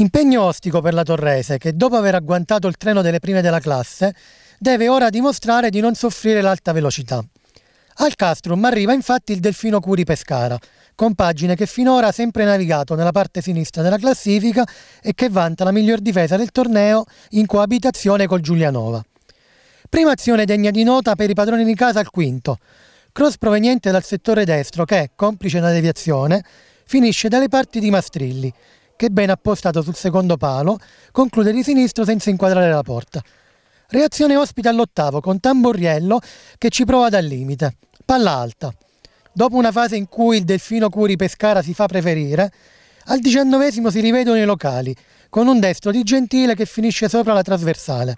Impegno ostico per la Torrese che dopo aver agguantato il treno delle prime della classe deve ora dimostrare di non soffrire l'alta velocità. Al Castrum arriva infatti il Delfino Curi Pescara, compagine che finora ha sempre navigato nella parte sinistra della classifica e che vanta la miglior difesa del torneo in coabitazione col Giulianova. Prima azione degna di nota per i padroni di casa al quinto, cross proveniente dal settore destro che, complice una deviazione, finisce dalle parti di Mastrilli, che ben appostato sul secondo palo, conclude di sinistro senza inquadrare la porta. Reazione ospita all'ottavo con Tamborriello che ci prova dal limite. Palla alta. Dopo una fase in cui il Delfino Curi Pescara si fa preferire, al diciannovesimo si rivedono i locali, con un destro di Gentile che finisce sopra la trasversale.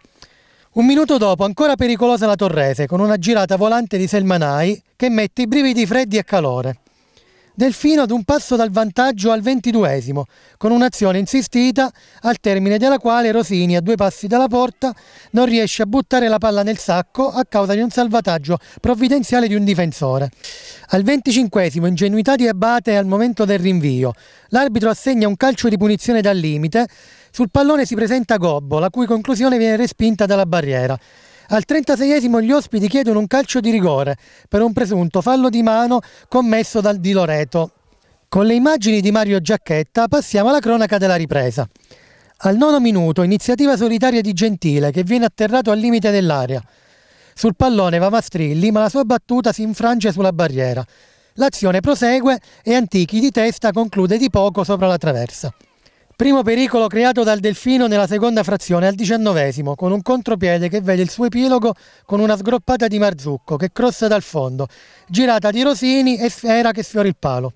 Un minuto dopo, ancora pericolosa la Torrese, con una girata volante di Selmanai che mette i brividi freddi e calore. Delfino ad un passo dal vantaggio al ventiduesimo, con un'azione insistita al termine della quale Rosini a due passi dalla porta non riesce a buttare la palla nel sacco a causa di un salvataggio provvidenziale di un difensore. Al venticinquesimo ingenuità di Abate al momento del rinvio. L'arbitro assegna un calcio di punizione dal limite. Sul pallone si presenta Gobbo, la cui conclusione viene respinta dalla barriera. Al 36esimo gli ospiti chiedono un calcio di rigore per un presunto fallo di mano commesso dal Di Loreto. Con le immagini di Mario Giacchetta passiamo alla cronaca della ripresa. Al nono minuto, iniziativa solitaria di Gentile che viene atterrato al limite dell'area. Sul pallone va Mastrilli, ma la sua battuta si infrange sulla barriera. L'azione prosegue e Antichi di testa conclude di poco sopra la traversa. Primo pericolo creato dal Delfino nella seconda frazione al diciannovesimo, con un contropiede che vede il suo epilogo con una sgroppata di Marzucco che crossa dal fondo, girata di Rosini e sfera che sfiora il palo.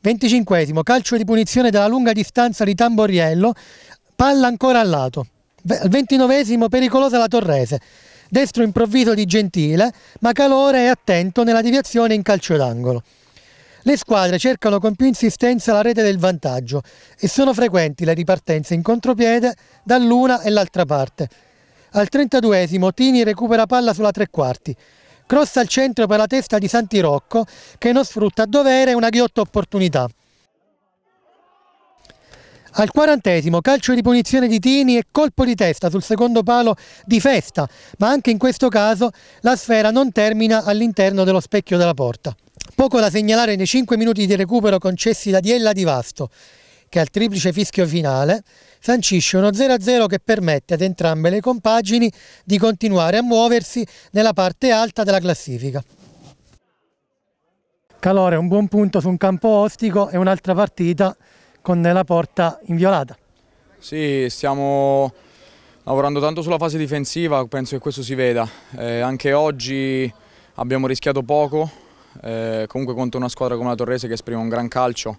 Venticinquesimo, calcio di punizione dalla lunga distanza di Tamboriello, palla ancora al lato. Al ventinovesimo, pericolosa la Torrese. Destro improvviso di Gentile, ma Calore e attento nella deviazione in calcio d'angolo. Le squadre cercano con più insistenza la rete del vantaggio e sono frequenti le ripartenze in contropiede dall'una e l'altra parte. Al 32esimo Tini recupera palla sulla tre quarti. Cross al centro per la testa di Santi Rocco che non sfrutta a dovere una ghiotta opportunità. Al quarantesimo calcio di punizione di Tini e colpo di testa sul secondo palo di festa, ma anche in questo caso la sfera non termina all'interno dello specchio della porta. Poco da segnalare nei 5 minuti di recupero concessi da Diella di Vasto, che al triplice fischio finale sancisce uno 0-0 che permette ad entrambe le compagini di continuare a muoversi nella parte alta della classifica. Calore, un buon punto su un campo ostico e un'altra partita con la porta inviolata. Sì, stiamo lavorando tanto sulla fase difensiva, penso che questo si veda. Eh, anche oggi abbiamo rischiato poco, eh, comunque contro una squadra come la Torrese che esprime un gran calcio,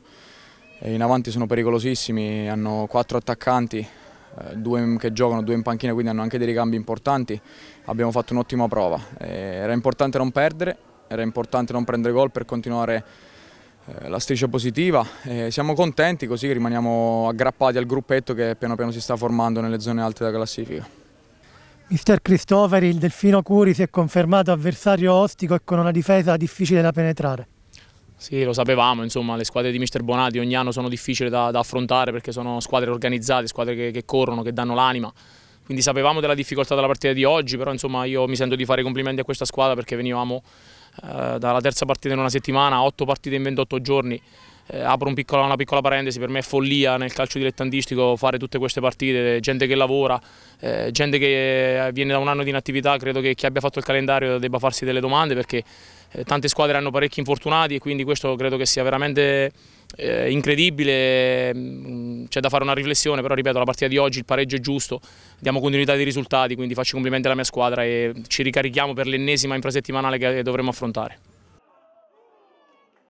eh, in avanti sono pericolosissimi, hanno quattro attaccanti, eh, due che giocano, due in panchina, quindi hanno anche dei ricambi importanti, abbiamo fatto un'ottima prova, eh, era importante non perdere, era importante non prendere gol per continuare eh, la striscia positiva, siamo contenti così rimaniamo aggrappati al gruppetto che piano piano si sta formando nelle zone alte della classifica. Mister Cristoferi, il Delfino Curi si è confermato avversario ostico e con una difesa difficile da penetrare. Sì, lo sapevamo, insomma, le squadre di Mister Bonati ogni anno sono difficili da, da affrontare perché sono squadre organizzate, squadre che, che corrono, che danno l'anima. Quindi sapevamo della difficoltà della partita di oggi, però insomma io mi sento di fare i complimenti a questa squadra perché venivamo eh, dalla terza partita in una settimana, otto partite in 28 giorni eh, apro un piccolo, una piccola parentesi, per me è follia nel calcio dilettantistico fare tutte queste partite, gente che lavora, eh, gente che eh, viene da un anno di inattività, credo che chi abbia fatto il calendario debba farsi delle domande perché eh, tante squadre hanno parecchi infortunati e quindi questo credo che sia veramente eh, incredibile, mm, c'è da fare una riflessione, però ripeto la partita di oggi, il pareggio è giusto, diamo continuità di risultati, quindi faccio complimenti alla mia squadra e ci ricarichiamo per l'ennesima infrasettimanale che dovremo affrontare.